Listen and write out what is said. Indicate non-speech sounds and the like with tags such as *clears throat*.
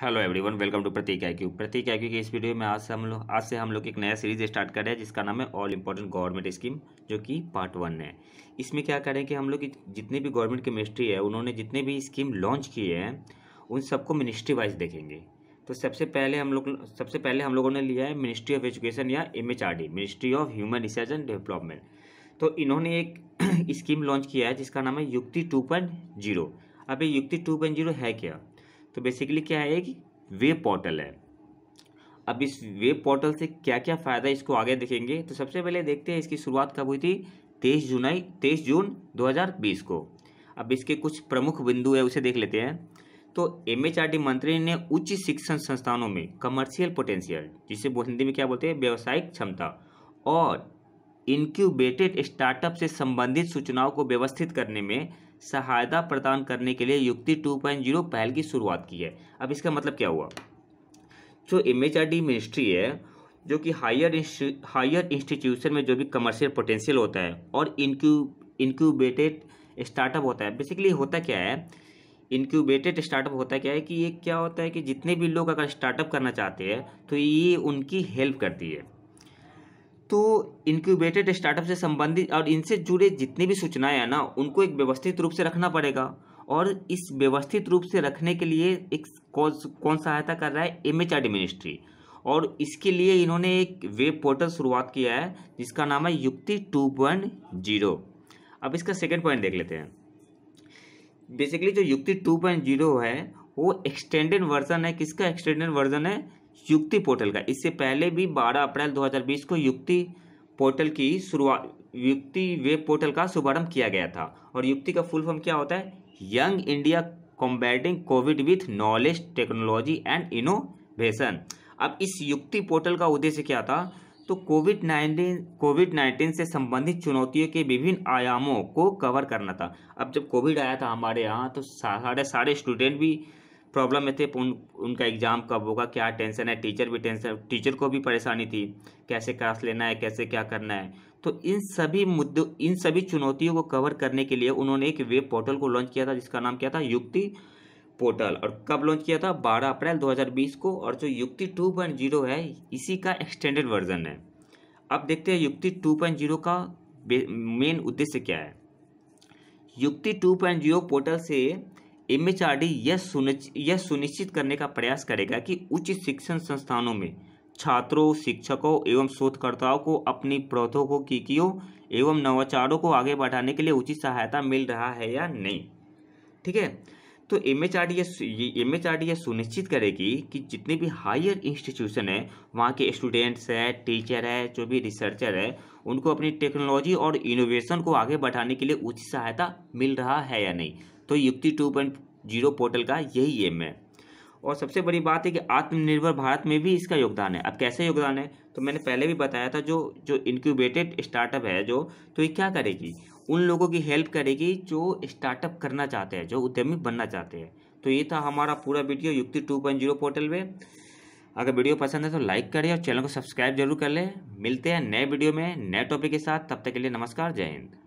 hello everyone welcome to Prateek I Q Prateek I Q के इस video में आज से हम लोग आज से हम लोग एक नया सीरीज स्टार्ट कर रहे हैं जिसका नाम है ऑल इंपॉर्टेंट गवर्नमेंट स्कीम जो कि पार्ट वन है इसमें क्या करें कि हम लोग जितने भी गवर्नमेंट केमिस्ट्री है उन्होंने जितने भी स्कीम लॉन्च किए हैं उन सबको मिनिस्ट्री वाइज देखेंगे तो सबसे पहले हम लोग सबसे पहले हम लोगों ने लिया है मिनिस्ट्री ऑफ एजुकेशन या M ministry of human research and development तो इन्होंने एक स्कीम *clears throat* लॉन्च किया है जिसका नाम है युक्ति टू अब ये युक्ति टू है क्या तो बेसिकली क्या है एक वेब पोर्टल है अब इस वेब पोर्टल से क्या क्या फ़ायदा इसको आगे देखेंगे तो सबसे पहले देखते हैं इसकी शुरुआत कब हुई थी तेईस जुलाई तेईस जून 2020 को अब इसके कुछ प्रमुख बिंदु है उसे देख लेते हैं तो एम मंत्री ने उच्च शिक्षण संस्थानों में कमर्शियल पोटेंशियल जिसे हिंदी में क्या बोलते हैं व्यावसायिक क्षमता और इनक्यूबेटेड स्टार्टअप से संबंधित सूचनाओं को व्यवस्थित करने में सहायता प्रदान करने के लिए युक्ति 2.0 पहल की शुरुआत की है अब इसका मतलब क्या हुआ जो एम मिनिस्ट्री है जो कि हायर हायर इंस्टीट्यूशन में जो भी कमर्शियल पोटेंशियल होता है और इनक्यू इनक्यूबेटेड स्टार्टअप होता है बेसिकली होता क्या है इनक्यूबेटेड स्टार्टअप होता क्या है कि ये क्या होता है कि जितने भी लोग अगर स्टार्टअप करना चाहते हैं तो ये उनकी हेल्प करती है तो इनक्यूबेटेड स्टार्टअप से संबंधित और इनसे जुड़े जितनी भी सूचनाएं हैं ना उनको एक व्यवस्थित रूप से रखना पड़ेगा और इस व्यवस्थित रूप से रखने के लिए एक कौन कौन सहायता कर रहा है एम एच मिनिस्ट्री और इसके लिए इन्होंने एक वेब पोर्टल शुरुआत किया है जिसका नाम है युक्ति टू पॉइंट जीरो अब इसका सेकेंड पॉइंट देख लेते हैं बेसिकली जो युक्ति टू पॉइंट जीरो है वो एक्सटेंडेड वर्जन है किसका एक्सटेंडेड वर्जन है युक्ति पोर्टल का इससे पहले भी 12 अप्रैल 2020 को युक्ति पोर्टल की शुरुआत युक्ति वेब पोर्टल का शुभारंभ किया गया था और युक्ति का फुल फॉर्म क्या होता है young India combating COVID with knowledge technology and innovation अब इस युक्ति पोर्टल का उद्देश्य क्या था तो कोविड नाइन्टीन कोविड नाइन्टीन से संबंधित चुनौतियों के विभिन्न आयामों को कवर करना था अब जब कोविड आया था हमारे यहाँ तो सारे सारे स्टूडेंट भी प्रॉब्लम में थे उन उनका एग्ज़ाम कब होगा क्या टेंशन है टीचर भी टेंशन टीचर को भी परेशानी थी कैसे क्लास लेना है कैसे क्या करना है तो इन सभी मुद्दों इन सभी चुनौतियों को कवर करने के लिए उन्होंने एक वेब पोर्टल को लॉन्च किया था जिसका नाम क्या था युक्ति पोर्टल और कब लॉन्च किया था बारह अप्रैल दो को और जो युक्ति टू है इसी का एक्सटेंडेड वर्जन है अब देखते हैं युक्ति टू का मेन उद्देश्य क्या है युक्ति टू पोर्टल से एम एच आर डी यह सुनिश्चित यह सुनिश्चित करने का प्रयास करेगा कि उच्च शिक्षण संस्थानों में छात्रों शिक्षकों एवं शोधकर्ताओं को अपनी प्रौद्योगिकियों एवं नवाचारों को आगे बढ़ाने के लिए उचित सहायता मिल रहा है या नहीं ठीक है तो M H R D M H R D यह सुनिश्चित करेगी कि जितने भी हायर इंस्टीट्यूशन है वहाँ के स्टूडेंट्स हैं टीचर है जो भी रिसर्चर है उनको अपनी टेक्नोलॉजी और इनोवेशन को आगे बढ़ाने के लिए उचित सहायता मिल रहा है या नहीं तो युक्ति टू पॉइंट जीरो पोर्टल का यही एम है और सबसे बड़ी बात है कि आत्मनिर्भर भारत में भी इसका योगदान है अब कैसे योगदान है तो मैंने पहले भी बताया था जो जो इनक्यूबेटेड स्टार्टअप है जो तो ये क्या करेगी उन लोगों की हेल्प करेगी जो स्टार्टअप करना चाहते हैं जो उद्यमी बनना चाहते हैं तो ये था हमारा पूरा वीडियो युक्ति टू पॉइंट जीरो पोर्टल में अगर वीडियो पसंद है तो लाइक करें और चैनल को सब्सक्राइब जरूर कर लें मिलते हैं नए वीडियो में नए टॉपिक के साथ तब तक के लिए नमस्कार जय हिंद